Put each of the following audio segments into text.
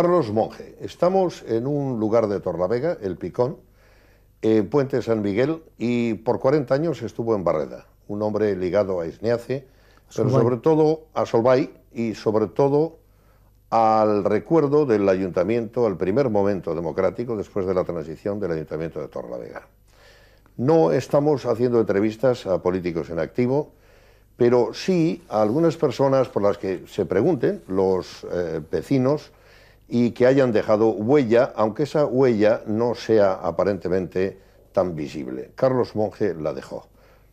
Carlos Monge. Estamos en un lugar de Torlavega, El Picón, en Puente San Miguel, y por 40 años estuvo en Barreda, un hombre ligado a Isniace, pero sobre todo a Solvay y sobre todo al recuerdo del ayuntamiento, al primer momento democrático después de la transición del ayuntamiento de Torlavega. No estamos haciendo entrevistas a políticos en activo, pero sí a algunas personas por las que se pregunten los eh, vecinos y que hayan dejado huella, aunque esa huella no sea aparentemente tan visible. Carlos Monge la dejó.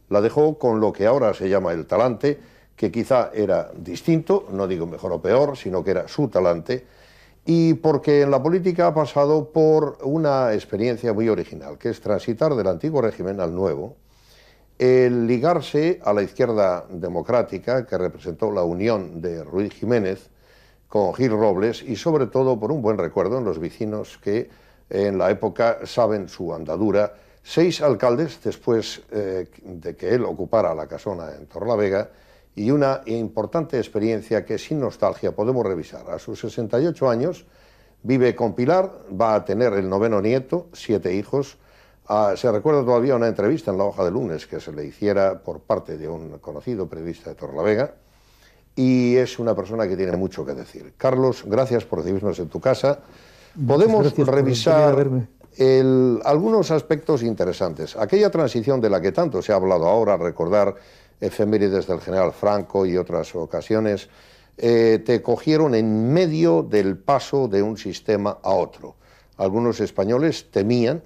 La dejó con lo que ahora se llama el talante, que quizá era distinto, no digo mejor o peor, sino que era su talante, y porque en la política ha pasado por una experiencia muy original, que es transitar del antiguo régimen al nuevo, el ligarse a la izquierda democrática que representó la unión de Ruiz Jiménez, con Gil Robles y sobre todo por un buen recuerdo en los vecinos que en la época saben su andadura. Seis alcaldes después eh, de que él ocupara la casona en Torlavega y una importante experiencia que sin nostalgia podemos revisar. A sus 68 años vive con Pilar, va a tener el noveno nieto, siete hijos. Ah, se recuerda todavía una entrevista en la hoja de lunes que se le hiciera por parte de un conocido periodista de Torlavega y es una persona que tiene mucho que decir. Carlos, gracias por recibirnos en tu casa. Podemos revisar algunos aspectos interesantes. Aquella transición de la que tanto se ha hablado ahora, recordar efemérides del general Franco y otras ocasiones, eh, te cogieron en medio del paso de un sistema a otro. Algunos españoles temían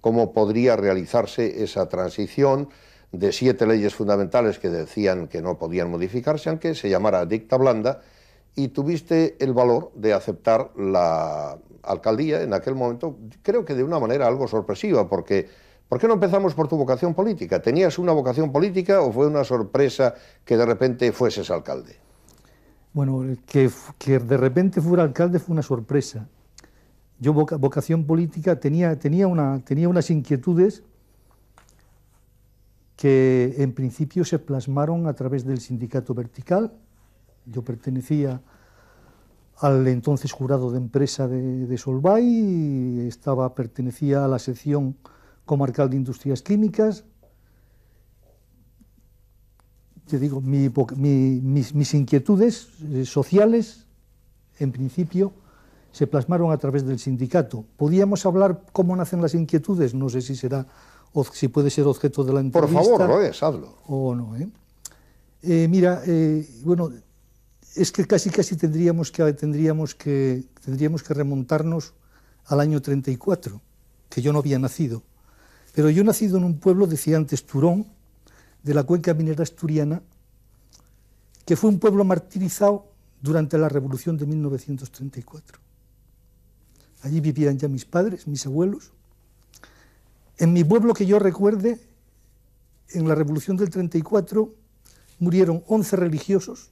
cómo podría realizarse esa transición de siete leyes fundamentales que decían que no podían modificarse, aunque se llamara dicta blanda, y tuviste el valor de aceptar la alcaldía en aquel momento, creo que de una manera algo sorpresiva, porque ¿por qué no empezamos por tu vocación política? ¿Tenías una vocación política o fue una sorpresa que de repente fueses alcalde? Bueno, que, de repente fuera alcalde fue una sorpresa. Yo vocación política tenía, tenía, una, tenía unas inquietudes que en principio se plasmaron a través del sindicato vertical. Yo pertenecía al entonces jurado de empresa de, Solvay, estaba, pertenecía a la sección comarcal de industrias químicas. Te digo, mis, mis inquietudes eh, sociales, en principio, se plasmaron a través del sindicato. Podíamos hablar cómo nacen las inquietudes, no sé si será si puede ser objeto de la entrevista. Por favor, Rodes, hazlo. O no, ¿eh? eh mira, eh, bueno, es que casi casi tendríamos que, tendríamos, que, tendríamos que remontarnos al año 34, que yo no había nacido. Pero yo he nacido en un pueblo, decía antes, Turón, de la cuenca minera asturiana, que fue un pueblo martirizado durante la Revolución de 1934. Allí vivían ya mis padres, mis abuelos, en mi pueblo que yo recuerde, en la Revolución del 34 murieron 11 religiosos,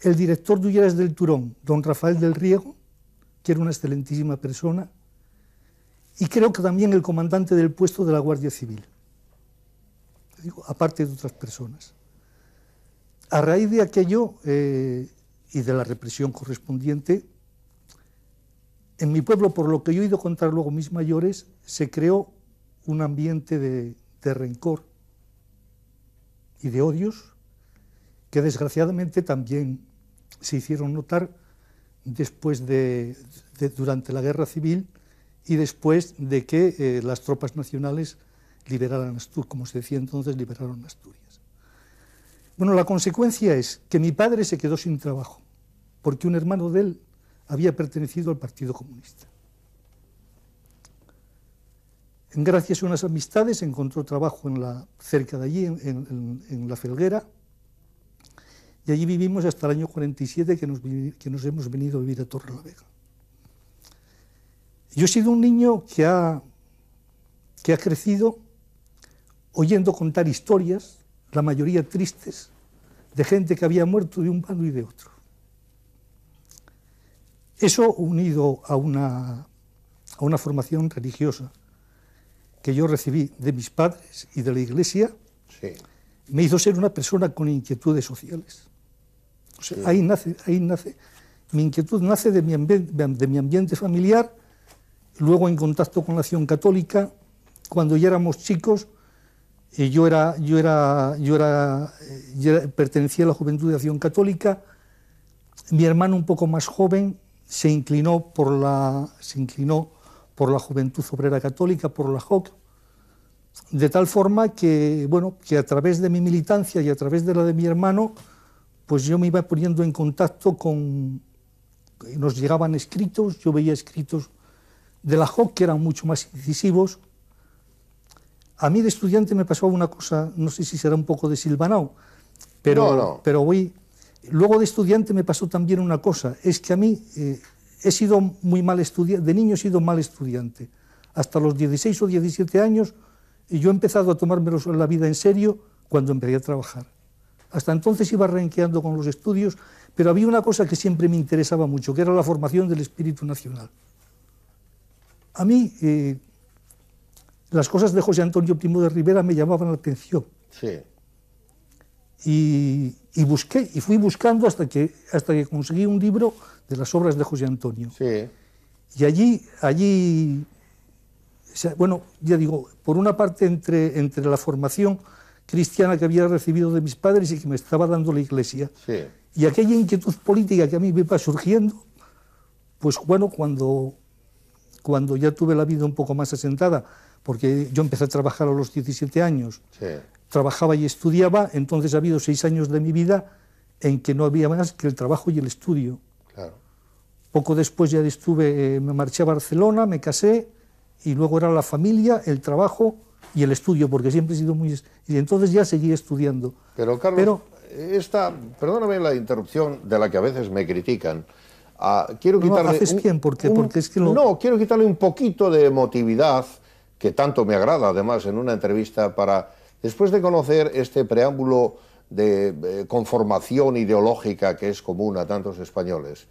el director de Ulleras del Turón, don Rafael del Riego, que era una excelentísima persona, y creo que también el comandante del puesto de la Guardia Civil, aparte de otras personas. A raíz de aquello eh, y de la represión correspondiente, en mi pueblo, por lo que yo he ido contar luego mis mayores, se creó un ambiente de, rencor y de odios que desgraciadamente también se hicieron notar después de, durante la guerra civil y después de que eh, las tropas nacionales liberaran Asturias, como se decía entonces, liberaron Asturias. Bueno, la consecuencia es que mi padre se quedó sin trabajo, porque un hermano de él había pertenecido al Partido Comunista. Gracias a unas amistades encontró trabajo en la, cerca de allí, en, La Felguera, y allí vivimos hasta el año 47 que nos, hemos venido a vivir a Torre la Vega. Yo he sido un niño que ha, que ha crecido oyendo contar historias, la mayoría tristes, de gente que había muerto de un bando y de otro. Eso unido a una, a una formación religiosa que yo recibí de mis padres y de la iglesia, me hizo ser una persona con inquietudes sociales. ahí, nace, ahí nace, mi inquietud nace de mi, de mi ambiente familiar, luego en contacto con la acción católica, cuando ya éramos chicos, y yo, era, yo, era, eh, pertenecía a la Juventud de Acción Católica, mi hermano un poco más joven se inclinó por la, se inclinó por la Juventud Obrera Católica, por la JOC, de tal forma que, bueno, que a través de mi militancia y a través de la de mi hermano, pues yo me iba poniendo en contacto con, nos llegaban escritos, yo veía escritos de la JOC que eran mucho más incisivos. A mí de estudiante me pasó una cosa, no sé si será un poco de silvanao, pero, pero voy, Luego de estudiante me pasó también una cosa, es que a mí eh, he sido muy mal estudiante, de niño he sido mal estudiante. Hasta los 16 o 17 años yo he empezado a tomármelo la vida en serio cuando empecé a trabajar. Hasta entonces iba renqueando con los estudios, pero había una cosa que siempre me interesaba mucho, que era la formación del espíritu nacional. A mí eh, las cosas de José Antonio Primo de Rivera me llamaban la atención. Sí y, busqué, y fui buscando hasta que, hasta que conseguí un libro de las obras de José Antonio. Sí. Y allí, allí bueno, ya digo, por una parte entre, entre la formación cristiana que había recibido de mis padres y que me estaba dando la iglesia, sí. y aquella inquietud política que a mí me iba surgiendo, pues bueno, cuando, cuando ya tuve la vida un poco más asentada, porque yo empecé a trabajar a los 17 años, sí trabajaba y estudiaba, entonces ha habido seis años de mi vida en que no había más que el trabajo y el estudio. Poco después ya estuve, eh, me marché a Barcelona, me casé y luego era la familia, el trabajo y el estudio, porque siempre he sido muy... Y entonces ya seguí estudiando. Pero Carlos, esta, perdóname la interrupción de la que a veces me critican, ah, quiero quitarle... Haces bien porque, que No, quiero quitarle un poquito de emotividad, que tanto me agrada además en una entrevista para Después de conocer este preámbulo de eh, conformación ideológica que es común a tantos españoles,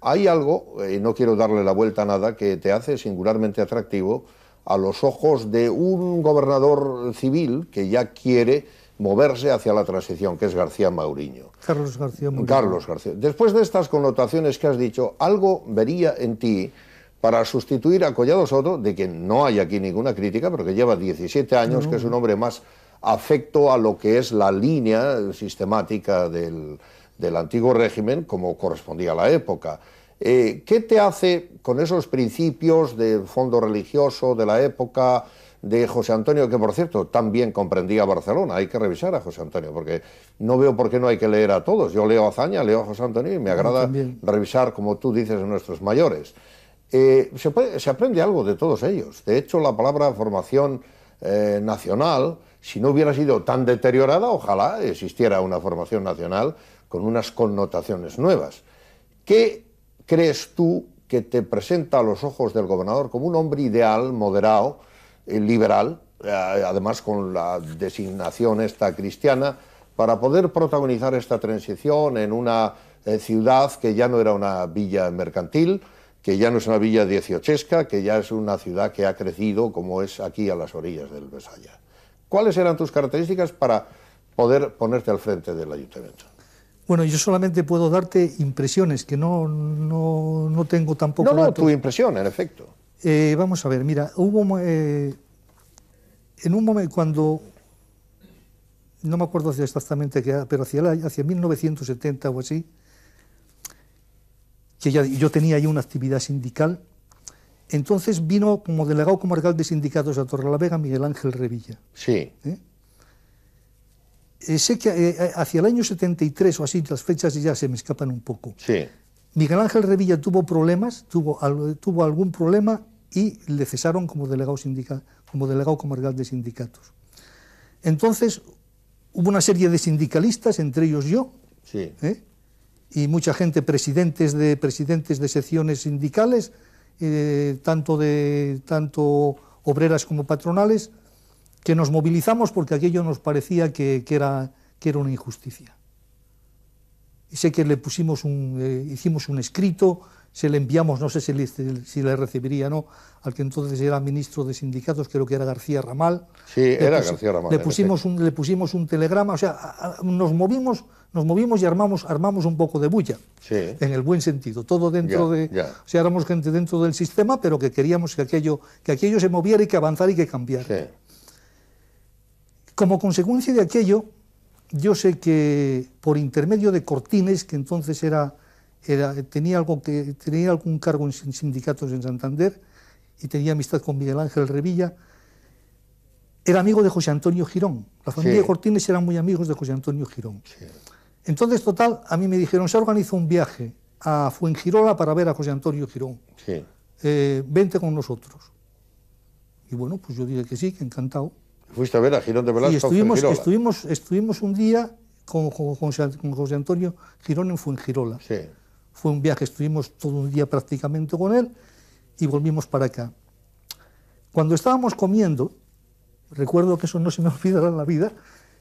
hay algo, eh, y no quiero darle la vuelta a nada, que te hace singularmente atractivo a los ojos de un gobernador civil que ya quiere moverse hacia la transición, que es García Mauriño. Carlos García Mauriño. Carlos García. Después de estas connotaciones que has dicho, algo vería en ti para sustituir a Collado Soto, de quien no hay aquí ninguna crítica, pero que lleva 17 años, que es un hombre más afecto a lo que es la línea sistemática del, antiguo régimen como correspondía a la época. Eh, ¿Qué te hace con esos principios del fondo religioso de la época de José Antonio, que por cierto también comprendía Barcelona? Hay que revisar a José Antonio, porque no veo por qué no hay que leer a todos. Yo leo a leo a José Antonio y me agrada revisar, como tú dices, a nuestros mayores. Eh, se, aprende algo de todos ellos. De hecho, la palabra formación eh, nacional si no hubiera sido tan deteriorada, ojalá existiera una formación nacional con unas connotaciones nuevas. ¿Qué crees tú que te presenta a los ojos del gobernador como un hombre ideal, moderado, eh, liberal, eh, además con la designación esta cristiana, para poder protagonizar esta transición en una eh, ciudad que ya no era una villa mercantil, que ya no es una villa dieciochesca, que ya es una ciudad que ha crecido como es aquí a las orillas del Besaya? ¿Cuáles eran tus características para poder ponerte al frente del ayuntamiento? Bueno, yo solamente puedo darte impresiones, que no, tengo tampoco... No, no, tu impresión, en efecto. Eh, vamos a ver, mira, hubo... Eh, en un momento cuando... No me acuerdo exactamente qué, pero hacia, hacia 1970 o así, que yo tenía ahí una actividad sindical entonces vino como delegado comarcal de sindicatos a Torrelavega Miguel Ángel Revilla. Sí. ¿Eh? Eh, sé que eh, hacia el año 73 o así, las fechas ya se me escapan un poco. Sí. Miguel Ángel Revilla tuvo problemas, tuvo, algún problema y le cesaron como delegado, sindical, como delegado comarcal de sindicatos. Entonces hubo una serie de sindicalistas, entre ellos yo, y mucha gente, presidentes de, presidentes de secciones sindicales, eh, tanto, de, tanto obreras como patronales, que nos movilizamos porque aquello nos parecía que, era, que era una injusticia. Y sé que le pusimos un, eh, hicimos un escrito se le enviamos, no sé si le, si le recibiría no, al que entonces era ministro de sindicatos, creo que era García Ramal. Sí, era García Ramal. Le pusimos, un, le pusimos un telegrama, o sea, nos movimos, nos movimos y armamos, armamos un poco de bulla, sí. en el buen sentido, todo dentro de... O sea, éramos gente dentro del sistema, pero que queríamos que aquello, que aquello se moviera y que avanzara y que cambiara. Como consecuencia de aquello, yo sé que por intermedio de Cortines, que entonces era tenía, algo que, tenía algún cargo en sindicatos en Santander y tenía amistad con Miguel Ángel Revilla. Era amigo de José Antonio Girón. La familia Cortines eran muy amigos de José Antonio Girón. Entonces, total, a mí me dijeron, se organizó un viaje a Fuengirola para ver a José Antonio Girón. Eh, vente con nosotros. Y bueno, pues yo dije que sí, que encantado. Fuiste a ver a Girón de Velasco. Y estuvimos, estuvimos, estuvimos un día con, con, José, Antonio Girón en Fuengirola. Sí. Fue un viaje, estuvimos todo un día prácticamente con él y volvimos para acá. Cuando estábamos comiendo, recuerdo que eso no se me olvidará en la vida,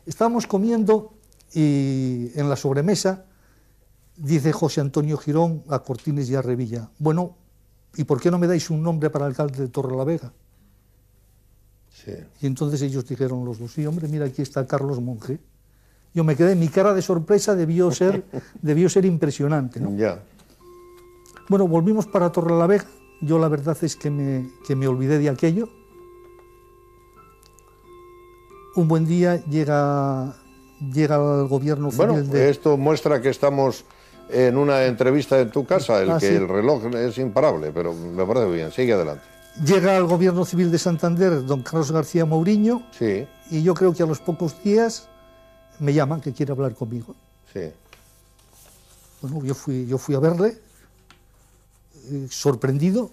estábamos comiendo y en la sobremesa dice José Antonio Girón a Cortines y a Revilla, bueno, ¿y por qué no me dais un nombre para alcalde de Torre la Vega? Y entonces ellos dijeron los dos, sí, hombre, mira, aquí está Carlos Monge. Yo me quedé, mi cara de sorpresa debió ser, debió ser impresionante. Bueno, volvimos para Torrelavega. Yo la verdad es que me, me olvidé de aquello. Un buen día llega, llega el gobierno civil de... esto muestra que estamos en una entrevista en tu casa, el ah, que el reloj es imparable, pero me parece bien, sigue adelante. Llega al gobierno civil de Santander don Carlos García Mourinho y yo creo que a los pocos días me llaman que quiere hablar conmigo. Sí. Bueno, yo fui, yo fui a verle, eh, sorprendido,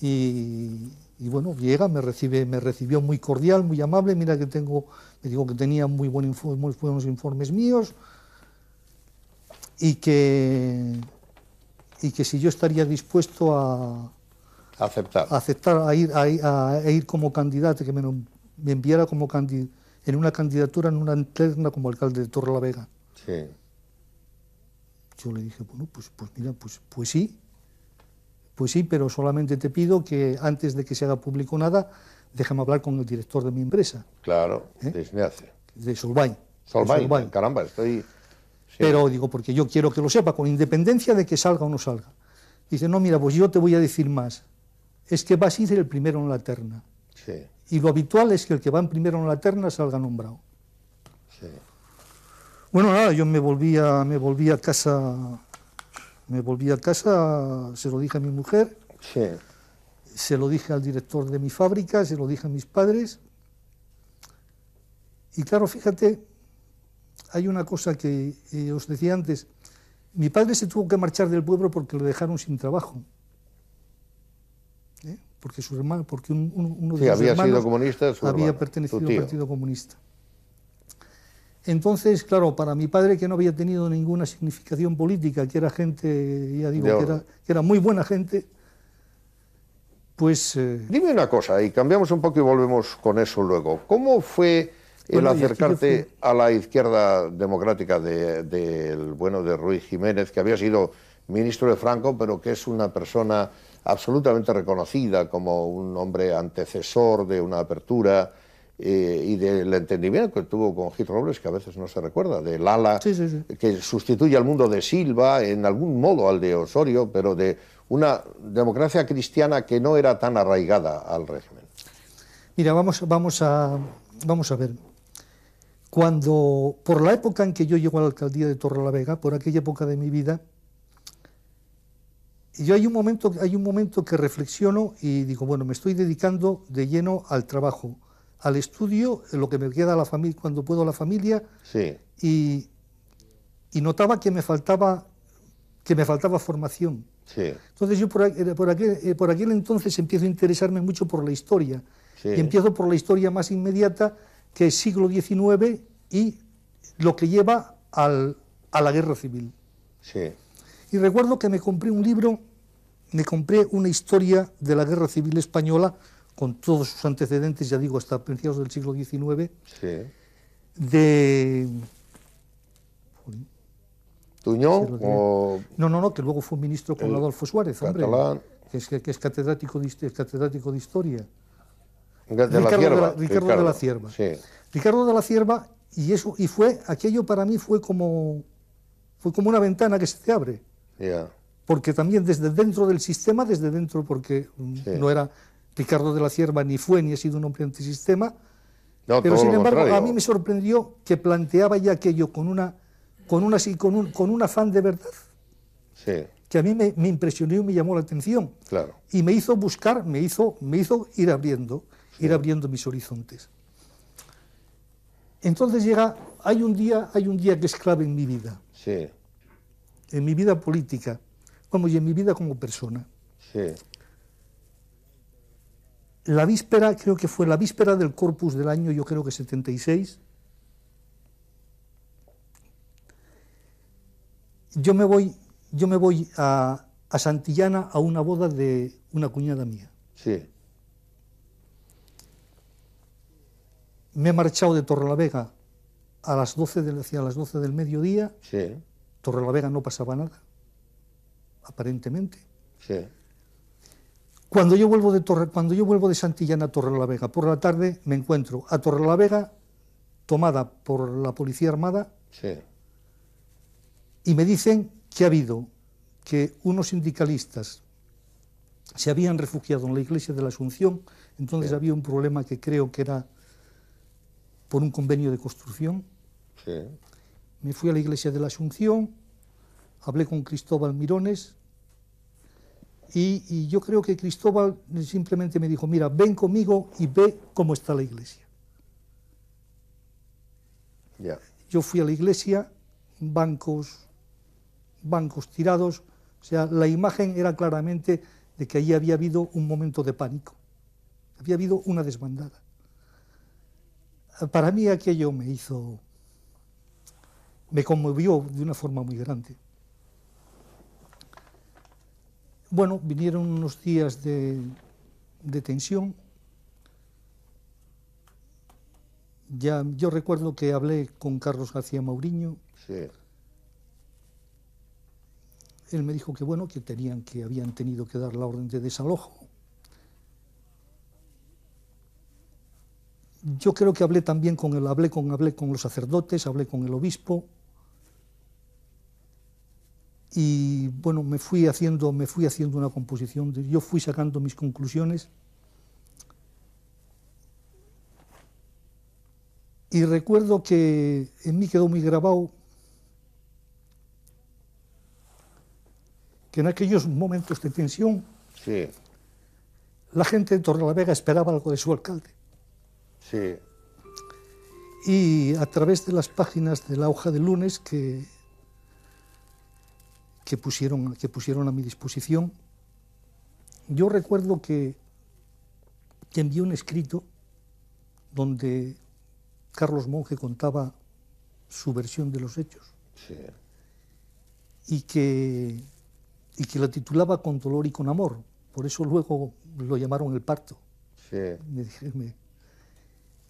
y, bueno, llega, me, recibe, me recibió muy cordial, muy amable, mira que tengo, me dijo que tenía muy, buen muy buenos informes míos, y que, y que si yo estaría dispuesto a... Aceptar. A aceptar, a ir, a, ir como candidato, que me, me enviara como candidato en una candidatura, en una terna como alcalde de Torre Vega. Sí. Yo le dije, bueno, pues, pues mira, pues, pues sí, pues sí, pero solamente te pido que antes de que se haga público nada, déjame hablar con el director de mi empresa. Claro, ¿Eh? de De Solvay. Solvay, eh, caramba, estoy... Pero digo, porque yo quiero que lo sepa, con independencia de que salga o no salga. Dice, no, mira, pues yo te voy a decir más. Es que vas a ser el primero en la terna. Sí y lo habitual es que el que va en primero en la terna salga nombrado. Bueno, nada, yo me volví, a, me a casa, me a casa, se lo dije a mi mujer, se lo dije al director de mi fábrica, se lo dije a mis padres. Y claro, fíjate, hay una cosa que eh, os decía antes, mi padre se tuvo que marchar del pueblo porque lo dejaron sin trabajo porque su hermano, porque uno de los sus había hermanos sido comunista, había pertenecido al Partido Comunista. Entonces, claro, para mi padre que no había tenido ninguna significación política, que era gente, ya digo, que era, muy buena gente, pues... Eh, Dime una cosa, y cambiamos un poco y volvemos con eso luego. ¿Cómo fue el acercarte a la izquierda democrática del bueno de Ruiz Jiménez, que había sido ministro de Franco, pero que es una persona absolutamente reconocida como un hombre antecesor de una apertura eh, y del entendimiento que tuvo con Gil Robles, que a veces no se recuerda, de Lala, que sustituye al mundo de Silva, en algún modo al de Osorio, pero de una democracia cristiana que no era tan arraigada al régimen. Mira, vamos, vamos, a, vamos a ver. Cuando, por la época en que yo llego a la alcaldía de Torrelavega, por aquella época de mi vida, y yo hay un, momento, hay un momento que reflexiono y digo, bueno, me estoy dedicando de lleno al trabajo, al estudio, lo que me queda la familia, cuando puedo la familia. Y, notaba que me faltaba, que me faltaba formación. Sí. Entonces yo por, eh, eh, por, aquel, entonces empiezo a interesarme mucho por la historia. Y empiezo por la historia más inmediata, que es siglo XIX y lo que lleva a la guerra civil. Sí. Y recuerdo que me compré un libro, me compré una historia de la Guerra Civil Española, con todos sus antecedentes, ya digo, hasta principios del siglo XIX, de... ¿Tuñón? No, no, no, que luego fue ministro con Adolfo Suárez, hombre, que es, catedrático, de, historia. Ricardo, de la, Ricardo, de la Cierva. Sí. Ricardo de la Cierva, y, eso, y fue, aquello para mí fue como, fue como una ventana que se te abre. Porque también desde dentro del sistema, desde dentro, porque no era Ricardo de la Cierva ni fue ni ha sido un hombre antisistema, pero sin embargo a mí me sorprendió que planteaba ya aquello con una con una con un, con un afán de verdad. Que a mí me, impresionó y me llamó la atención. Claro. Y me hizo buscar, me hizo, me hizo ir abriendo, ir abriendo mis horizontes. Entonces llega, hay un día, hay un día que es clave en mi vida. Sí en mi vida política, como y en mi vida como persona. Sí. La víspera, creo que fue la víspera del corpus del año, yo creo que 76. Yo me voy, yo me voy a, Santillana a una boda de una cuñada mía. Sí. Me he marchado de Torrelavega a las 12 del, hacia las 12 del mediodía. Sí. Torrelavega no pasaba nada, aparentemente. Sí. Cuando yo, vuelvo de Torre, cuando yo vuelvo de Santillana a Torrelavega, por la tarde me encuentro a Torrelavega tomada por la Policía Armada sí. y me dicen que ha habido que unos sindicalistas se habían refugiado en la iglesia de la Asunción, entonces había un problema que creo que era por un convenio de construcción. Sí me fui a la iglesia de la Asunción, hablé con Cristóbal Mirones y, yo creo que Cristóbal simplemente me dijo, mira, ven conmigo y ve cómo está la iglesia. Yo fui a la iglesia, bancos, bancos tirados, o sea, la imagen era claramente de que ahí había habido un momento de pánico, había habido una desbandada. Para mí aquello me hizo me conmovió de una forma muy grande. Bueno, vinieron unos días de, de tensión. Ya, yo recuerdo que hablé con Carlos García Mauriño. Él me dijo que bueno, que tenían, que habían tenido que dar la orden de desalojo. Yo creo que hablé también con él, hablé con, hablé con los sacerdotes, hablé con el obispo y bueno, me fui haciendo, me fui haciendo una composición, yo fui sacando mis conclusiones y recuerdo que en mí quedó muy grabado que en aquellos momentos de tensión la gente en Torrelavega esperaba algo de su alcalde. Sí. Y a través de las páginas de la hoja de lunes que que pusieron, que pusieron a mi disposición. Yo recuerdo que, que envié un escrito donde Carlos Monge contaba su versión de los hechos sí. y, que, y que la titulaba Con dolor y con amor. Por eso luego lo llamaron el parto. Sí.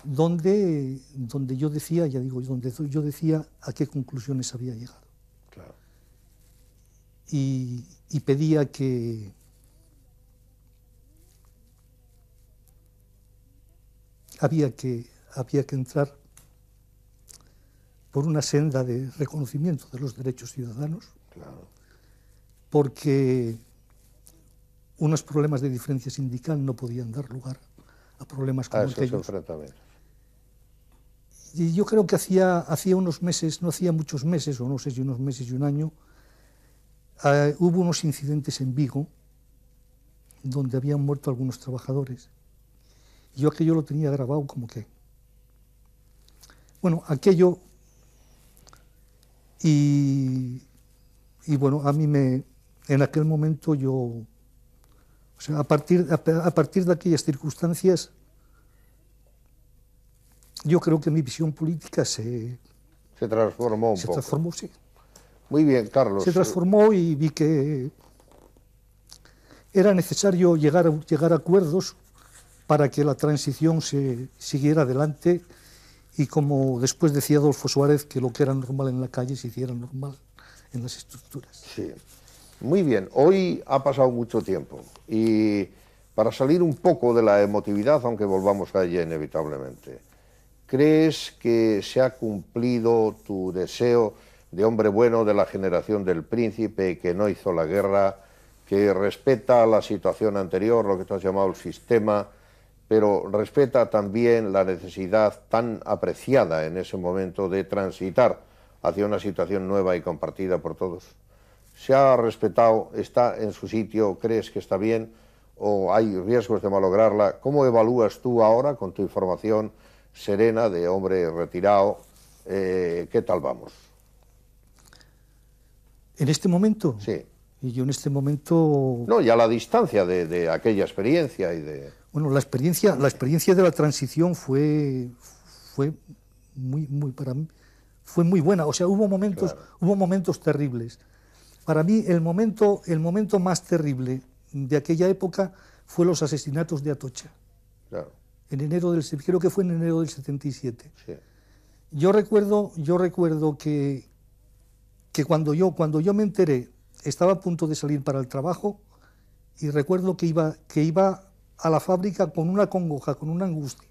donde, yo decía, ya digo, donde yo decía a qué conclusiones había llegado y, pedía que, había que, había que entrar por una senda de reconocimiento de los derechos ciudadanos, porque unos problemas de diferencia sindical no podían dar lugar a problemas como a aquellos. Y yo creo que hacía, hacía unos meses, no hacía muchos meses, o no sé si unos meses y un año, eh, hubo unos incidentes en Vigo donde habían muerto algunos trabajadores. yo aquello lo tenía grabado como que. Bueno, aquello. Y, bueno, a mí me. En aquel momento yo. O sea, a partir, a, partir de aquellas circunstancias, yo creo que mi visión política se. Se transformó un poco. Se transformó, sí. Muy bien, Carlos. Se transformó y vi que era necesario llegar a, llegar acuerdos para que la transición se siguiera adelante y como después decía Adolfo Suárez, que lo que era normal en la calle se hiciera normal en las estructuras. Sí, muy bien, hoy ha pasado mucho tiempo y para salir un poco de la emotividad, aunque volvamos a ella inevitablemente, ¿crees que se ha cumplido tu deseo? de hombre bueno de la generación del príncipe que no hizo la guerra, que respeta la situación anterior, lo que tú has llamado el sistema, pero respeta también la necesidad tan apreciada en ese momento de transitar hacia una situación nueva y compartida por todos. ¿Se ha respetado? ¿Está en su sitio? ¿Crees que está bien? ¿O hay riesgos de malograrla? ¿Cómo evalúas tú ahora con tu información serena de hombre retirado? Eh, ¿Qué tal vamos? ¿En este momento? Sí. Y yo en este momento... No, ya a la distancia de, aquella experiencia y de... Bueno, la experiencia, la experiencia de la transición fue, fue muy, muy, para fue muy buena. O sea, hubo momentos, hubo momentos terribles. Para mí, el momento, el momento más terrible de aquella época fue los asesinatos de Atocha. Claro. En enero del, creo que fue en enero del 77. Sí. Yo recuerdo, yo recuerdo que, que cuando yo, cuando yo me enteré, estaba a punto de salir para el trabajo y recuerdo que iba, que iba a la fábrica con una congoja, con una angustia,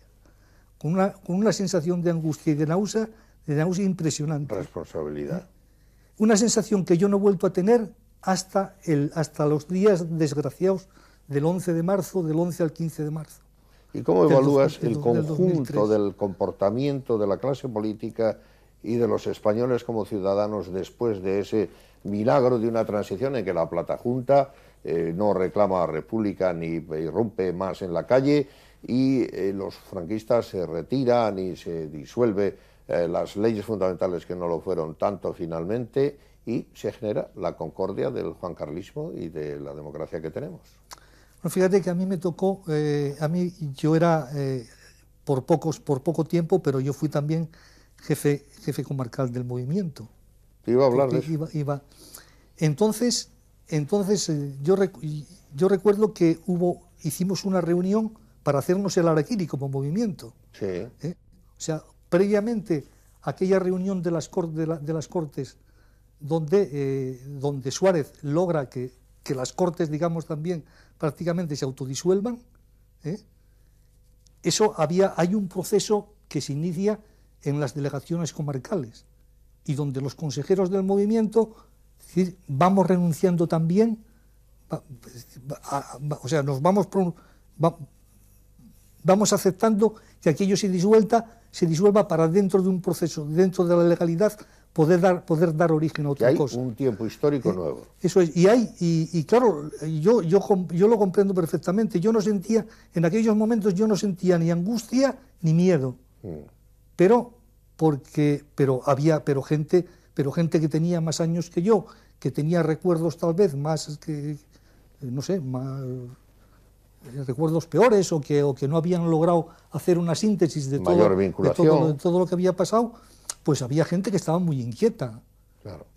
con una, con una sensación de angustia y de náusea, de náusea impresionante. Responsabilidad. ¿Eh? Una sensación que yo no he vuelto a tener hasta, el, hasta los días desgraciados del 11 de marzo, del 11 al 15 de marzo. ¿Y cómo evalúas el conjunto del comportamiento de la clase política y de los españoles como ciudadanos después de ese milagro de una transición en que la Plata Junta eh, no reclama a república ni irrumpe más en la calle y eh, los franquistas se retiran y se disuelve eh, las leyes fundamentales que no lo fueron tanto finalmente y se genera la concordia del juancarlismo y de la democracia que tenemos. Bueno, fíjate que a mí me tocó, a mí yo era por, pocos, por poco tiempo, pero yo fui también jefe, jefe comarcal del movimiento. Iba a hablar de iba, Entonces, entonces eh, yo, yo recuerdo que hubo, hicimos una reunión para hacernos el araquiri como movimiento. Sí. ¿Eh? O sea, previamente aquella reunión de las, las Cortes, donde, eh, donde Suárez logra que, que, las Cortes, digamos, también prácticamente se autodisuelvan, eso había, hay un proceso que se inicia en las delegaciones comarcales y donde los consejeros del movimiento vamos renunciando también, o sea, nos vamos, vamos aceptando que aquello se disuelta, se disuelva para dentro de un proceso, dentro de la legalidad, poder dar, poder dar origen a otra hay Un tiempo histórico eh, nuevo. Eso es, y hay, y, claro, yo, yo, yo lo comprendo perfectamente. Yo no sentía, en aquellos momentos yo no sentía ni angustia ni miedo. Mm pero porque pero había pero gente, pero gente que tenía más años que yo, que tenía recuerdos tal vez más que eh, no sé, más eh, recuerdos peores o que, o que no habían logrado hacer una síntesis de todo, todo, lo que había pasado, pues había gente que estaba muy inquieta.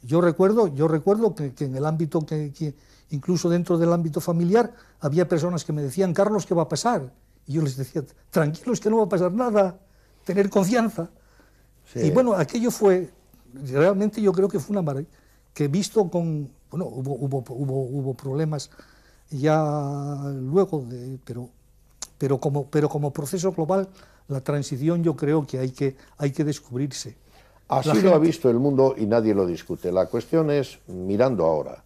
Yo recuerdo, yo recuerdo que, en el ámbito, que, incluso dentro del ámbito familiar, había personas que me decían, Carlos, ¿qué va a pasar? Y yo les decía, tranquilos que no va a pasar nada tener confianza. Y bueno, aquello fue, realmente yo creo que fue una maravilla, que visto con, bueno, hubo, problemas ya luego, de, pero, pero, como, pero como proceso global, la transición yo creo que hay que, hay que descubrirse. Así lo ha visto el mundo y nadie lo discute. La cuestión es, mirando ahora,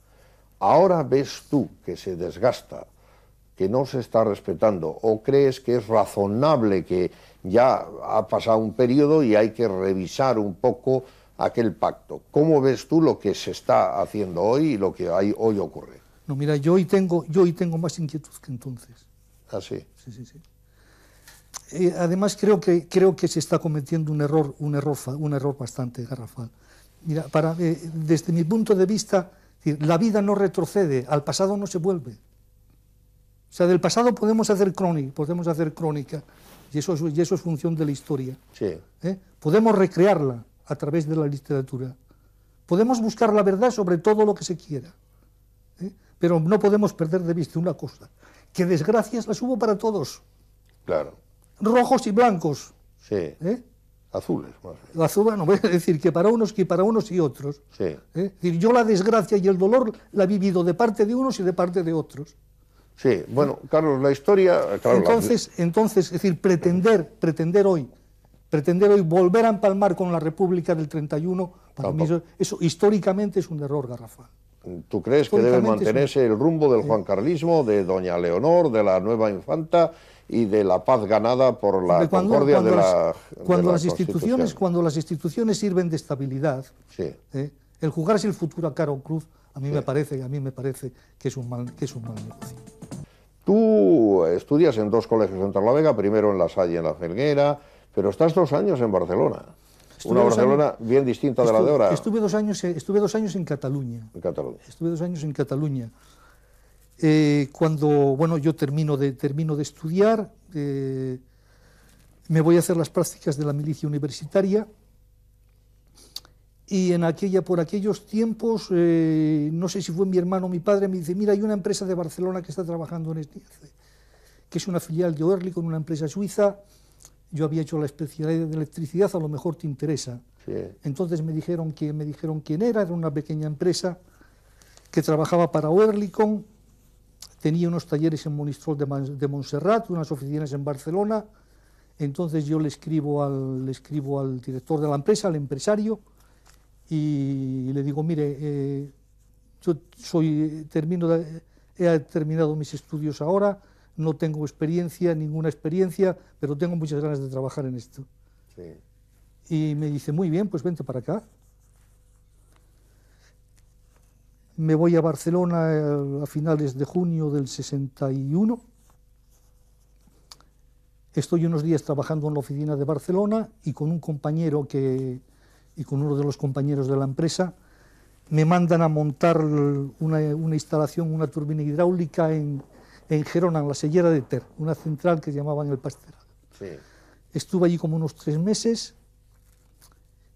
ahora ves tú que se desgasta que no se está respetando o crees que es razonable que ya ha pasado un periodo y hay que revisar un poco aquel pacto. ¿Cómo ves tú lo que se está haciendo hoy y lo que hay, hoy ocurre? No, mira, yo hoy tengo, yo tengo más inquietud que entonces. Ah, sí. Sí, sí, sí. Eh, además, creo que, creo que se está cometiendo un error, un error, un error bastante garrafal. Mira, para, eh, desde mi punto de vista, la vida no retrocede, al pasado no se vuelve. O sea, del pasado podemos hacer crónica, podemos hacer crónica y eso es, función de la historia. ¿Eh? Podemos recrearla a través de la literatura. Podemos buscar la verdad sobre todo lo que se quiera. ¿eh? Pero no podemos perder de vista una cosa, que desgracias las hubo para todos. Claro. Rojos y blancos. Sí. ¿Eh? Azules, más Azul, voy a decir que para unos que para unos y otros. Es decir, yo la desgracia y el dolor la he vivido de parte de unos y de parte de otros. Sí, bueno, Carlos, la historia... Eh, entonces, entonces, es decir, pretender, pretender hoy, pretender hoy volver a empalmar con la República del 31, para mí eso, históricamente es un error garrafal. ¿Tú crees que debe mantenerse el rumbo del eh. Carlismo, de doña Leonor, de la nueva infanta y de la paz ganada por la concordia de la cuando las instituciones Cuando las instituciones sirven de estabilidad, ¿eh? el jugarse el futuro a Caro Cruz, a mí me parece, a mí me parece que es un mal, que es un mal negocio. Tú estudias en dos colegios en Torlavega, primero en La Salle, en La Felguera, pero estás dos años en Barcelona. Una Barcelona bien distinta de la de ahora. Estuve dos años, estuve dos años en Cataluña. Estuve dos años en Cataluña. Eh, cuando, bueno, yo termino de, termino de estudiar, eh, me voy a hacer las prácticas de la milicia universitaria y en aquella, por aquellos tiempos, eh, no sé si fue mi hermano o mi padre, me dice, mira, hay una empresa de Barcelona que está trabajando en este, que es una filial de Oerli con una empresa suiza, yo había hecho la especialidad de electricidad, a lo mejor te interesa. Sí. Entonces me dijeron, que, me dijeron quién era, era una pequeña empresa que trabajaba para Oerlicon, tenía unos talleres en Monistrol de, Montserrat, unas oficinas en Barcelona, entonces yo le escribo, al, le escribo al director de la empresa, al empresario, y le digo, mire, eh, yo soy, termino he terminado mis estudios ahora, no tengo experiencia, ninguna experiencia, pero tengo muchas ganas de trabajar en esto. Y me dice, muy bien, pues vente para acá. Me voy a Barcelona eh, a finales de junio del 61. Estoy unos días trabajando en la oficina de Barcelona y con un compañero que, y con uno de los compañeros de la empresa, me mandan a montar una, instalación, una turbina hidráulica en, en, Gerona, en la sellera de Ter, una central que llamaban el Pastera... Estuve allí como unos tres meses.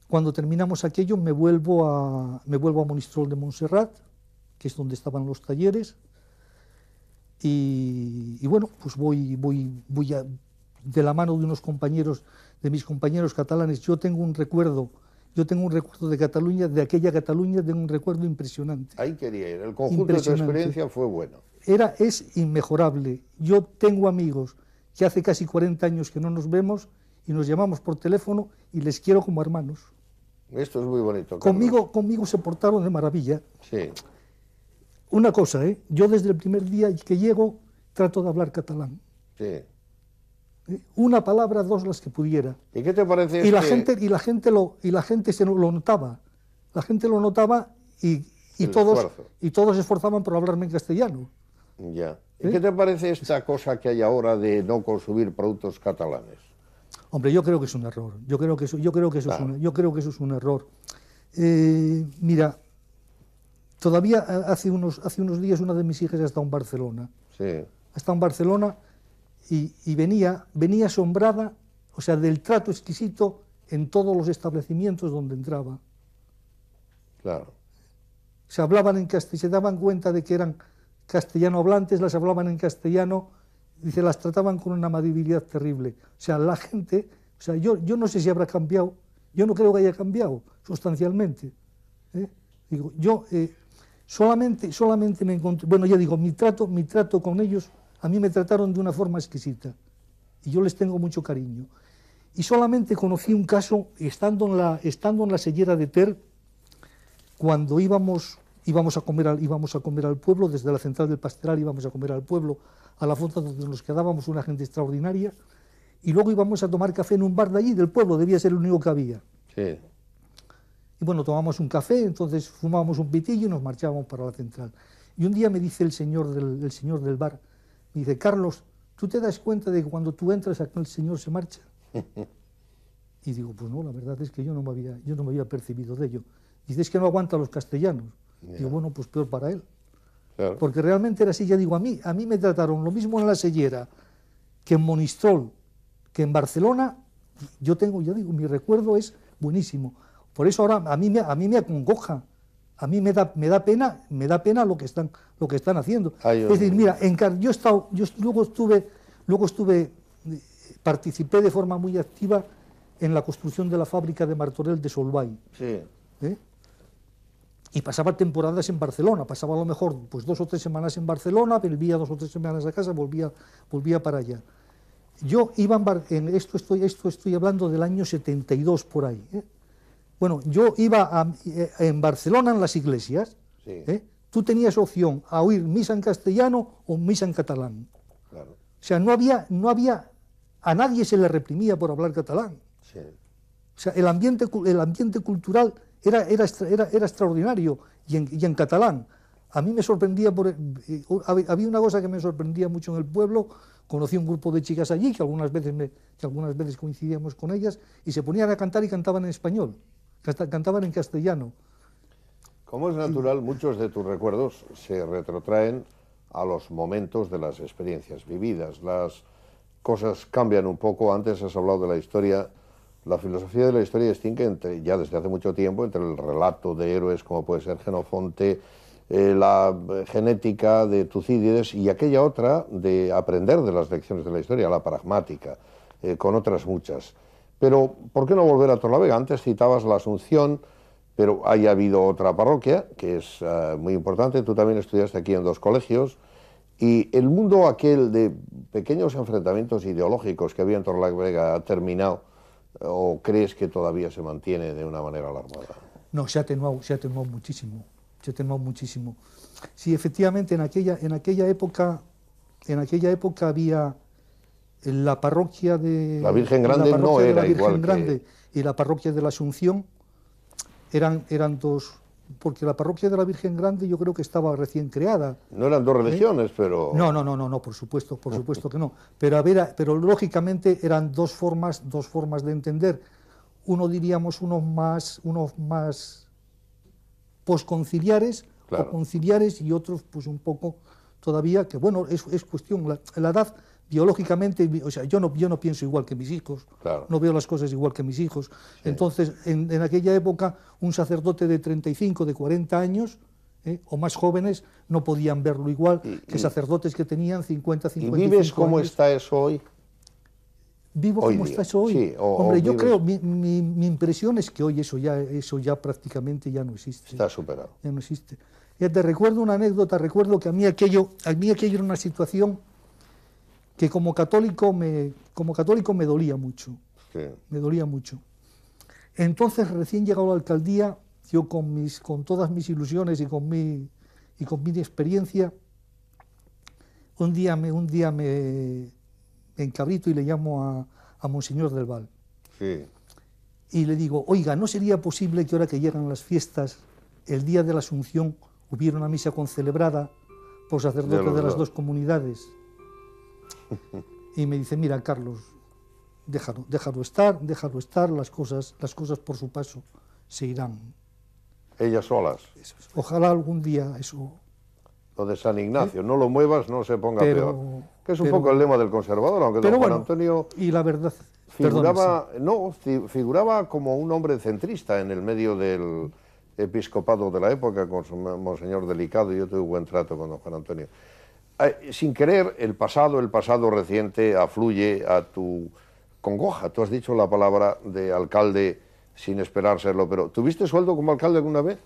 Cuando terminamos aquello me vuelvo a, me vuelvo a Monistrol de Montserrat, que es donde estaban los talleres. Y, bueno, pues voy, voy, voy de la mano de unos compañeros, de mis compañeros catalanes. Yo tengo un recuerdo yo tengo un recuerdo de Cataluña, de aquella Cataluña, tengo un recuerdo impresionante. Ahí quería ir, el conjunto de experiencia fue bueno. Era, es inmejorable. Yo tengo amigos que hace casi 40 años que no nos vemos y nos llamamos por teléfono y les quiero como hermanos. Esto es muy bonito. Conmigo, conmigo se portaron de maravilla. Sí. Una cosa, ¿eh? yo desde el primer día que llego trato de hablar catalán. Sí una palabra, dos las que pudiera. ¿Y qué te parece? Y la este? gente, y la gente lo, y la gente se lo notaba, la gente lo notaba y, todos y todos se esforzaban por hablarme en castellano. Ya. ¿Y ¿Eh? qué te parece esta cosa que hay ahora de no consumir productos catalanes? Hombre, yo creo que es un error. Yo creo que eso, yo creo que es un, yo creo que eso es un error. Eh, mira, todavía eh, hace unos hace unos días una de mis hijas está en Barcelona. Sí. Ha en Barcelona y, venía, venía asombrada, o sea, del trato exquisito en todos los establecimientos donde entraba. Claro. Se hablaban en castellano, se daban cuenta de que eran castellano hablantes, las hablaban en castellano, dice, las trataban con una amabilidad terrible. O sea, la gente, o sea, yo, yo no sé si habrá cambiado, yo no creo que haya cambiado sustancialmente. ¿eh? Digo, yo eh, solamente, solamente me encontré, bueno, ya digo, mi trato, mi trato con ellos a mí me trataron de una forma exquisita y yo les tengo mucho cariño. Y solamente conocí un caso, estando en la, estando en la sellera de Ter, cuando íbamos, íbamos, a comer al, íbamos a comer al pueblo, desde la central del pastoral íbamos a comer al pueblo, a la fonda donde nos quedábamos una gente extraordinaria, y luego íbamos a tomar café en un bar de allí, del pueblo, debía ser el único que había. Sí. Y bueno, tomamos un café, entonces fumábamos un pitillo y nos marchábamos para la central. Y un día me dice el señor el señor del bar, y dice, Carlos, ¿tú te das cuenta de que cuando tú entras el señor se marcha? y digo, pues no, la verdad es que yo no me había, yo no me había percibido de ello. Dice, es que no aguanta los castellanos. Y Digo, bueno, pues peor para él. Porque realmente era así, ya digo, a mí, a mí me trataron lo mismo en la sellera que en Monistrol, que en Barcelona. Yo tengo, ya digo, mi recuerdo es buenísimo. Por eso ahora a mí, a mí me acongoja a mí me da, me da pena, me da pena lo que están, lo que están haciendo. es decir, mira, yo, yo luego estuve, luego estuve, eh, participé de forma muy activa en la construcción de la fábrica de Martorell de Solvay. Sí. ¿eh? Y pasaba temporadas en Barcelona, pasaba a lo mejor pues dos o tres semanas en Barcelona, volvía dos o tres semanas a casa, volvía, volvía para allá. Yo iba en, en esto, estoy, esto estoy hablando del año 72 por ahí. ¿eh? Bueno, yo iba eh, en Barcelona en las iglesias, ¿eh? tú tenías opción a oír misa en castellano o misa en catalán. O sea, no había, no había, a nadie se le reprimía por hablar catalán. O sea, el ambiente, cultural era, extraordinario y en, catalán. A mí me sorprendía, por, eh, había una cosa que me sorprendía mucho en el pueblo, conocí un grupo de chicas allí que algunas veces, que algunas veces coincidíamos con ellas y se ponían a cantar y cantaban en español cantaban en castellano. Como es natural, muchos de tus recuerdos se retrotraen a los momentos de las experiencias vividas. Las cosas cambian un poco. Antes has hablado de la historia. La filosofía de la historia distingue entre, ya desde hace mucho tiempo entre el relato de héroes como puede ser Genofonte, eh, la eh, genética de Tucídides y aquella otra de aprender de las lecciones de la historia, la pragmática, eh, con otras muchas. Pero, ¿por qué no volver a Torlavega? Antes citabas la Asunción, pero haya habido otra parroquia, que es eh, muy importante. Tú también estudiaste aquí en dos colegios. Y el mundo aquel de pequeños enfrentamientos ideológicos que había en Torlavega ha terminado, o crees que todavía se mantiene de una manera alarmada? No, se ha atenuado, se muchísimo. Se ha muchísimo. Sí, efectivamente, en aquella, en aquella época, en aquella época había la parroquia de la Virgen Grande no era la Virgen Grande y la parroquia de la Asunción eran eran dos porque la parroquia de la Virgen Grande yo creo que estaba recién creada. No eran dos ¿Eh? religiones, pero... No, no, no, no, no, por supuesto, por supuesto que no. Pero, a pero lógicamente eran dos formas, dos formas de entender. Uno diríamos unos más, unos más posconciliares conciliares y otros pues un poco todavía que, bueno, es, es cuestión, la edad biológicamente, o sea, yo no, yo no pienso igual que mis hijos, no veo las cosas igual que mis hijos. Entonces, en, aquella época, un sacerdote de 35, de 40 años, eh, o más jóvenes, no podían verlo igual mm, que mm. sacerdotes que tenían 50, 55 años. ¿Y vives cómo está eso hoy? Vivo como está eso hoy. Hombre, yo creo, mi, impresión es que hoy eso ya, eso ya prácticamente ya no existe. Está superado. Ya no existe. Ya te recuerdo una anécdota, recuerdo que a mí aquello, a mí aquello era una situación que como católico me, como católico me dolía mucho. Me dolía mucho. Entonces, recién llegado a la alcaldía, yo con, mis, con todas mis ilusiones y con mi, y con mi experiencia, un día me, un día me, encabrito y le llamo a, Monseñor del Val. Y le digo, oiga, ¿no sería posible que ahora que llegan las fiestas, el día de la Asunción, hubiera una misa concelebrada por sacerdotes de las dos comunidades? Y me dice, mira, Carlos, déjalo, déjalo estar, déjalo estar, las cosas, las cosas por su paso se irán. Ellas solas. Ojalá algún día eso... Lo de San Ignacio, ¿Eh? no lo muevas, no se ponga peor. Que es un poco el lema del conservador, aunque don Juan bueno, Antonio... Y la verdad... Figuraba, no, figuraba como un hombre centrista en el medio del episcopado de la época, con su monseñor Delicado, y yo tuve buen trato con don Juan Antonio. Ah, sin querer, el pasado, el pasado reciente, afluye a tu congoja. Tú has dicho la palabra de alcalde sin esperárselo, pero ¿tuviste sueldo como alcalde alguna vez?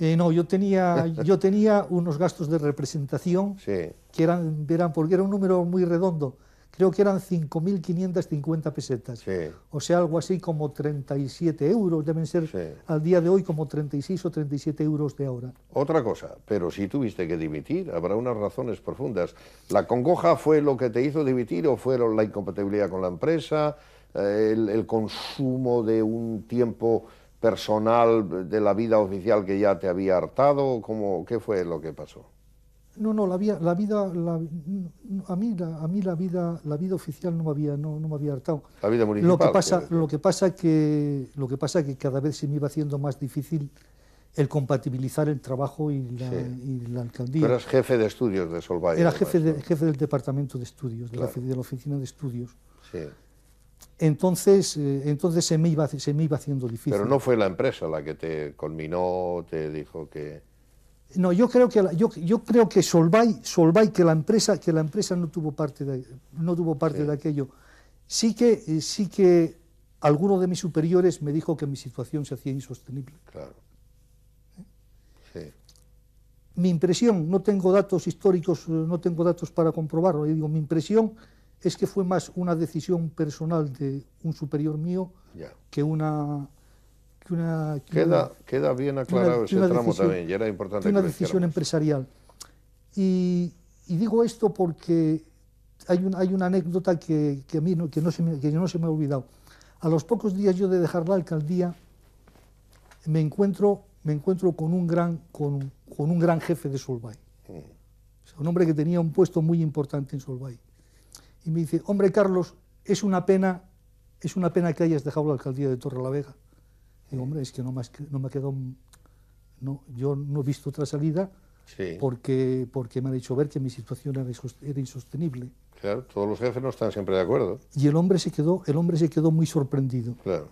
Eh, no, yo tenía, yo tenía unos gastos de representación que eran, eran, porque era un número muy redondo creo que eran 5.550 pesetas, o sea, algo así como 37 euros, deben ser al día de hoy como 36 o 37 euros de ahora. Otra cosa, pero si tuviste que dimitir, habrá unas razones profundas. ¿La congoja fue lo que te hizo dimitir o fueron la incompatibilidad con la empresa, eh, el, el consumo de un tiempo personal de la vida oficial que ya te había hartado? ¿Cómo, ¿Qué fue lo que pasó? No, no, la, vida, la vida, a mí, la, a mí la vida, la vida oficial no me había, no, me había hartado. La vida municipal. Lo que pasa, lo que pasa que, lo que pasa que cada vez se me iba haciendo más difícil el compatibilizar el trabajo y la, alcaldía. Pero eras jefe de estudios de Solvay. Era jefe, de, jefe del departamento de estudios, de, la, oficina de estudios. Sí. Entonces, eh, entonces se, me iba, se me iba haciendo difícil. Pero no fue la empresa la que te culminó, te dijo que... No, yo creo que yo, creo que Solvay, que la empresa que la empresa no tuvo parte de, no tuvo parte de aquello. Sí que eh, sí que alguno de mis superiores me dijo que mi situación se hacía insostenible. Claro. ¿Eh? Mi impresión, no tengo datos históricos, eh, no tengo datos para comprobarlo, yo digo, mi impresión es que fue más una decisión personal de un superior mío que una una... queda, queda bien aclarado ese tramo también, y era importante que una decisión empresarial. Y, digo esto porque hay, un, hay una anécdota que, que a mí no, que, no se me, no se me ha olvidado. A los pocos días yo de dejar la alcaldía, me encuentro, me encuentro con, un gran, con, con un gran jefe de Solvay. Mm. Un hombre que tenía un puesto muy importante en Solvay. Y me dice, hombre Carlos, es una pena, es una pena que hayas dejado la alcaldía de Torre la vega hombre, es que no me, no me no, yo no he visto otra salida porque, porque me han hecho ver que mi situación era, insostenible. Claro, todos los jefes no están siempre de acuerdo. Y el hombre se quedó, el hombre se quedó muy sorprendido. Claro.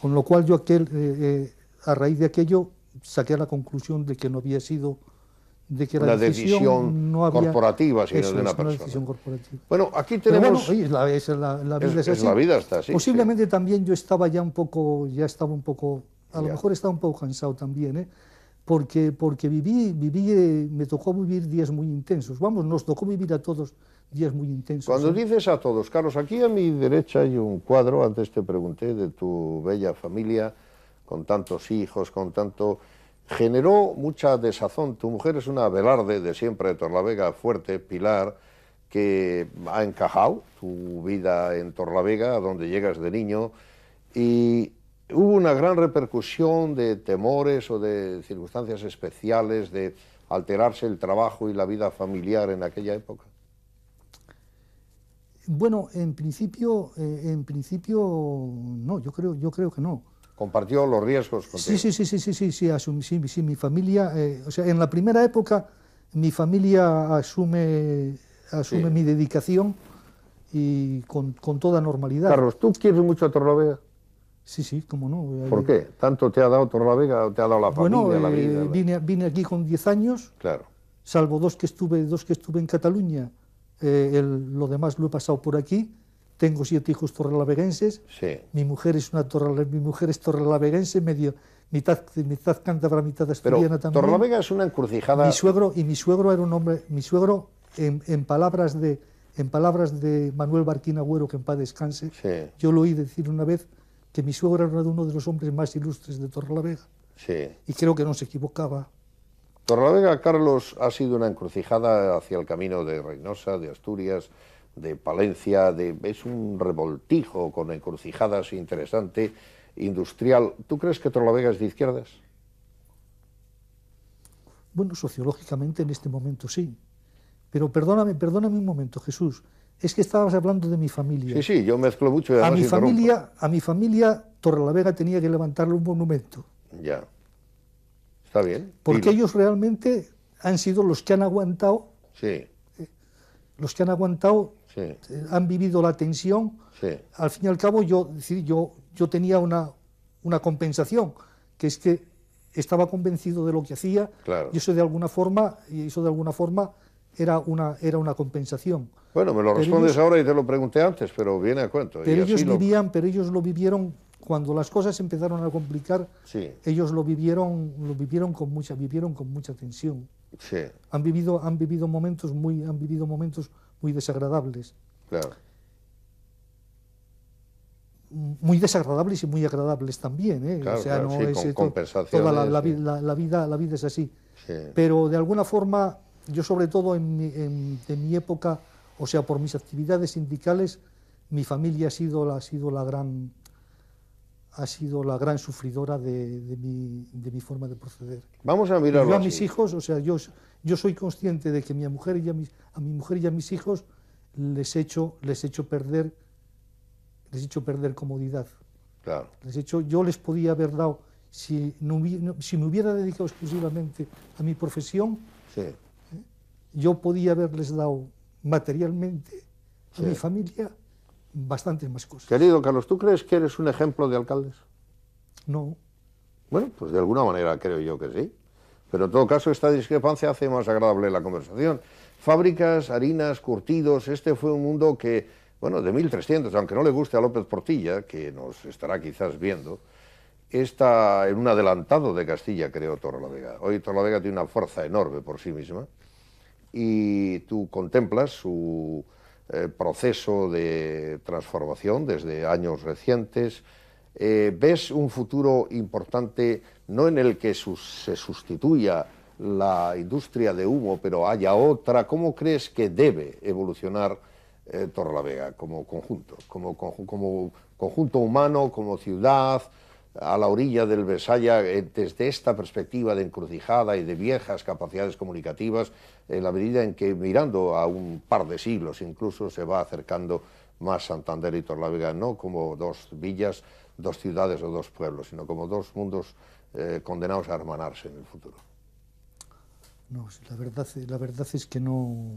Con lo cual yo aquel, eh, eh, a raíz de aquello saqué la conclusión de que no había sido de que la decisión, corporativa, sino de una, persona. Bueno, aquí tenemos... es la, vida está así. Posiblemente también yo estaba ya un poco, ya estaba un poco, a lo mejor estaba un poco cansado también, ¿eh? porque, porque viví, viví, eh, me tocó vivir días muy intensos. Vamos, nos tocó vivir a todos días muy intensos. Cuando ¿eh? dices a todos, Carlos, aquí a mi derecha hay un cuadro, antes te pregunté, de tu bella familia, con tantos hijos, con tanto generó mucha desazón. Tu mujer es una velarde de siempre, de Torlavega, fuerte, pilar, que ha encajado tu vida en Torlavega, donde llegas de niño, y hubo una gran repercusión de temores o de circunstancias especiales, de alterarse el trabajo y la vida familiar en aquella época. Bueno, en principio, eh, en principio, no, yo creo, yo creo que no compartió los riesgos contigo. Sí, sí, sí, sí, sí, sí, sí, sí, mi familia, eh, o sea, en la primera época mi familia asume, asume mi dedicación y con, con, toda normalidad. Carlos, ¿tú quieres mucho a Torlavega? Sí, sí, cómo no. Eh, ¿Por qué? ¿Tanto te ha dado Torlavega, te ha dado la familia, bueno, la eh, vida? bueno Vine, vine aquí con 10 años, claro. salvo dos que estuve, dos que estuve en Cataluña, lo demás lo he pasado por aquí, tengo siete hijos torrelaveguenses, sí. mi, mujer es una mi mujer es torrelaveguense, medio, mitad, mitad cántabra, mitad asturiana Pero también. Torrelavega es una encrucijada... Mi suegro, y mi suegro era un hombre, mi suegro, en, palabras de... En palabras de Manuel Barquín Agüero, que en paz descanse, yo lo oí decir una vez que mi suegro era uno de los hombres más ilustres de Torrelavega. Sí. Y creo que no se equivocaba. Torrelavega, Carlos, ha sido una encrucijada hacia el camino de Reynosa, de Asturias, de Palencia, de, es un revoltijo con encrucijadas interesante, industrial. ¿Tú crees que Torrelavega es de izquierdas? Bueno, sociológicamente en este momento sí. Pero perdóname, perdóname un momento, Jesús. Es que estabas hablando de mi familia. Sí, sí, yo mezclo mucho. Y a mi familia, a mi familia, Torrelavega tenía que levantarle un monumento. Ya. Está bien. Porque ellos realmente han sido los que han aguantado. Sí. Eh, los que han aguantado eh, han vivido la tensión, al fin y al cabo yo, yo, yo tenía una, una compensación, que es que estaba convencido de lo que hacía y eso de alguna forma, y eso de alguna forma era una, era una compensación. Bueno, me lo respondes ahora y te lo pregunté antes, pero viene a cuento. Pero ellos lo... vivían, pero ellos lo vivieron cuando las cosas empezaron a complicar. Ellos lo vivieron, lo vivieron con mucha, vivieron con mucha tensión. Han vivido, han vivido momentos muy, han vivido momentos muy desagradables. Claro. Muy desagradables y muy agradables también, ¿eh? es, toda la, vida, la vida es así. Pero de alguna forma, yo sobre todo en mi, mi época, o sea, por mis actividades sindicales, mi familia ha sido, ha sido la gran ha sido la gran sufridora de, mi, forma de proceder. Vamos a mirarlo. yo a mis hijos, o sea, yo, yo soy consciente de que mi mujer a, a mi mujer y a mis hijos les he les perder, les perder comodidad. Claro. Les hecho. yo les podía haber dado, si, no, si me hubiera dedicado exclusivamente a mi profesión, sí. ¿eh? yo podía haberles dado materialmente a mi familia bastantes más cosas. Querido Carlos, ¿tú crees que eres un ejemplo de alcaldes? No. Bueno, pues de alguna manera creo yo que sí. Pero en todo caso, esta discrepancia hace más agradable la conversación. Fábricas, harinas, curtidos, este fue un mundo que, bueno, de 1300, aunque no le guste a López Portilla, que nos estará quizás viendo, está en un adelantado de Castilla, creo, Vega. Hoy Vega tiene una fuerza enorme por sí misma y tú contemplas su eh, proceso de transformación desde años recientes, eh, ¿ves un futuro importante no en el que se sustituya la industria de humo, pero haya otra? ¿Cómo crees que debe evolucionar eh, Torlavega como conjunto, como conjunto humano, como ciudad? a la orilla del Besaya, desde esta perspectiva de encrucijada y de viejas capacidades comunicativas, en la medida en que mirando a un par de siglos incluso se va acercando más Santander y Torlavega, no como dos villas, dos ciudades o dos pueblos, sino como dos mundos eh, condenados a hermanarse en el futuro. No, la verdad, la verdad es que no,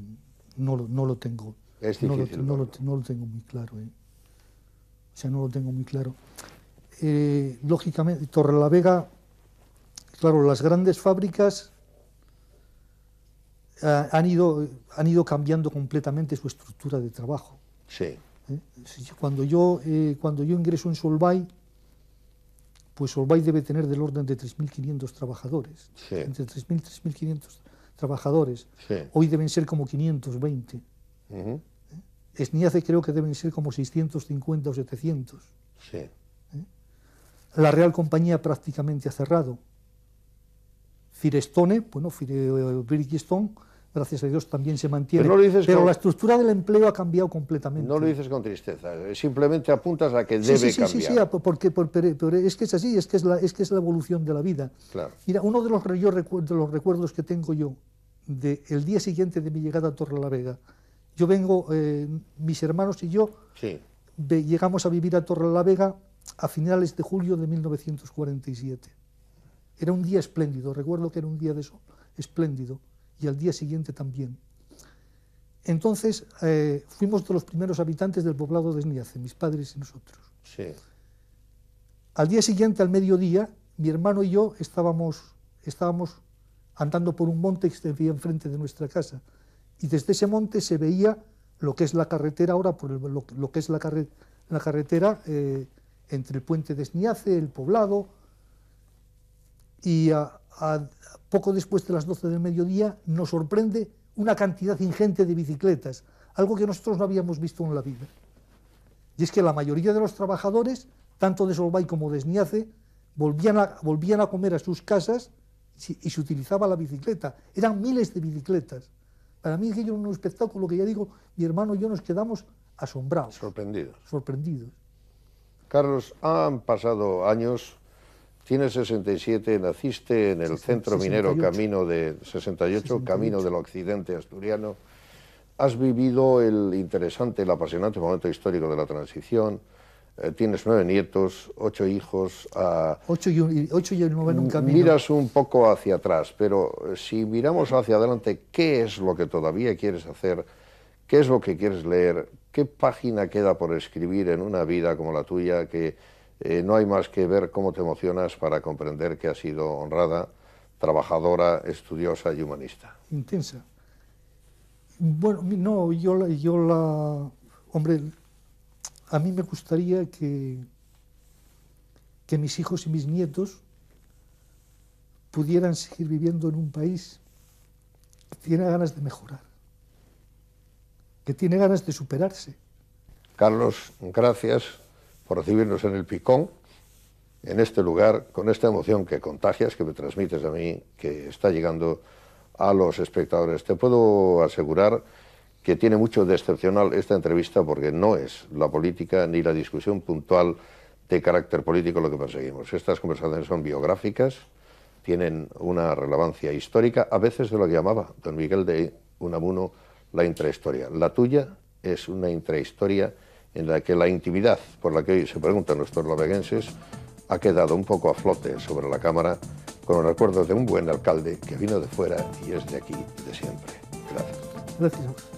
no, lo tengo. no, lo, tengo muy claro. ¿eh? O sea, no lo tengo muy claro. Eh, lógicamente, Torrelavega, claro, las grandes fábricas eh, han, ido, han ido cambiando completamente su estructura de trabajo. Sí. Eh, cuando, yo, cuando yo ingreso en Solvay, pues Solvay debe tener del orden de 3.500 trabajadores, sí. entre 3.000 y 3.500 trabajadores. Sí. Hoy deben ser como 520. Uh Esniace creo que deben ser como 650 o 700. Sí. La Real Compañía prácticamente ha cerrado. Firestone, bueno, Firestone, eh, gracias a Dios, también se mantiene. Pero, la estructura del empleo ha cambiado completamente. No lo dices con tristeza, eh, simplemente apuntas a que debe sí, sí, Sí, sí, porque, es que es así, es que es, la, evolución de la vida. Mira, uno de los, recuerdos que tengo yo del día siguiente de mi llegada a Torre la Vega, yo vengo, eh, mis hermanos y yo, llegamos a vivir a Torre la Vega a finales de julio de 1947. Era un día espléndido, recuerdo que era un día de sol, espléndido, y al día siguiente también. Entonces eh, fuimos de los primeros habitantes del poblado de Sniace, mis padres y nosotros. Al día siguiente, al mediodía, mi hermano y yo estábamos, estábamos andando por un monte que se veía enfrente de nuestra casa. Y desde ese monte se veía lo que es la carretera ahora, por lo, que es la, carre, la carretera eh, entre el puente de Sniace, el poblado, y a, poco después de las 12 del mediodía nos sorprende una cantidad ingente de bicicletas, algo que nosotros no habíamos visto en la vida. Y es que la mayoría de los trabajadores, tanto de Solvay como de Sniace, volvían a, volvían a comer a sus casas y se utilizaba la bicicleta. Eran miles de bicicletas. Para mí aquello era un espectáculo que ya digo, mi hermano y yo nos quedamos asombrados. Sorprendidos. Sorprendidos. Carlos, han pasado años, tienes 67, naciste en el centro minero Camino de 68, Camino del Occidente Asturiano. Has vivido el interesante, el apasionante momento histórico de la transición. Eh, tienes nueve nietos, ocho hijos. Ah, ocho, y un, ocho y en un camino. Miras un poco hacia atrás, pero eh, si miramos hacia adelante, ¿qué es lo que todavía quieres hacer? ¿Qué es lo que quieres leer? ¿Qué página queda por escribir en una vida como la tuya que eh, no hay más que ver cómo te emocionas para comprender que has sido honrada, trabajadora, estudiosa y humanista? Intensa. Bueno, no, yo, yo la... Hombre, a mí me gustaría que, que mis hijos y mis nietos pudieran seguir viviendo en un país que tiene ganas de mejorar que tiene ganas de superarse. Carlos, gracias por recibirnos en el Picón, en este lugar, con esta emoción que contagias, que me transmites a mí, que está llegando a los espectadores. Te puedo asegurar que tiene mucho de excepcional esta entrevista porque no es la política ni la discusión puntual de carácter político lo que perseguimos. Estas conversaciones son biográficas, tienen una relevancia histórica, a veces de lo que llamaba don Miguel de Unamuno la intrahistoria. La tuya es una intrahistoria en la que la intimidad por la que hoy se preguntan nuestros lobeguenses ha quedado un poco a flote sobre la cámara con los recuerdo de un buen alcalde que vino de fuera y es de aquí de siempre. Gracias. Gracias.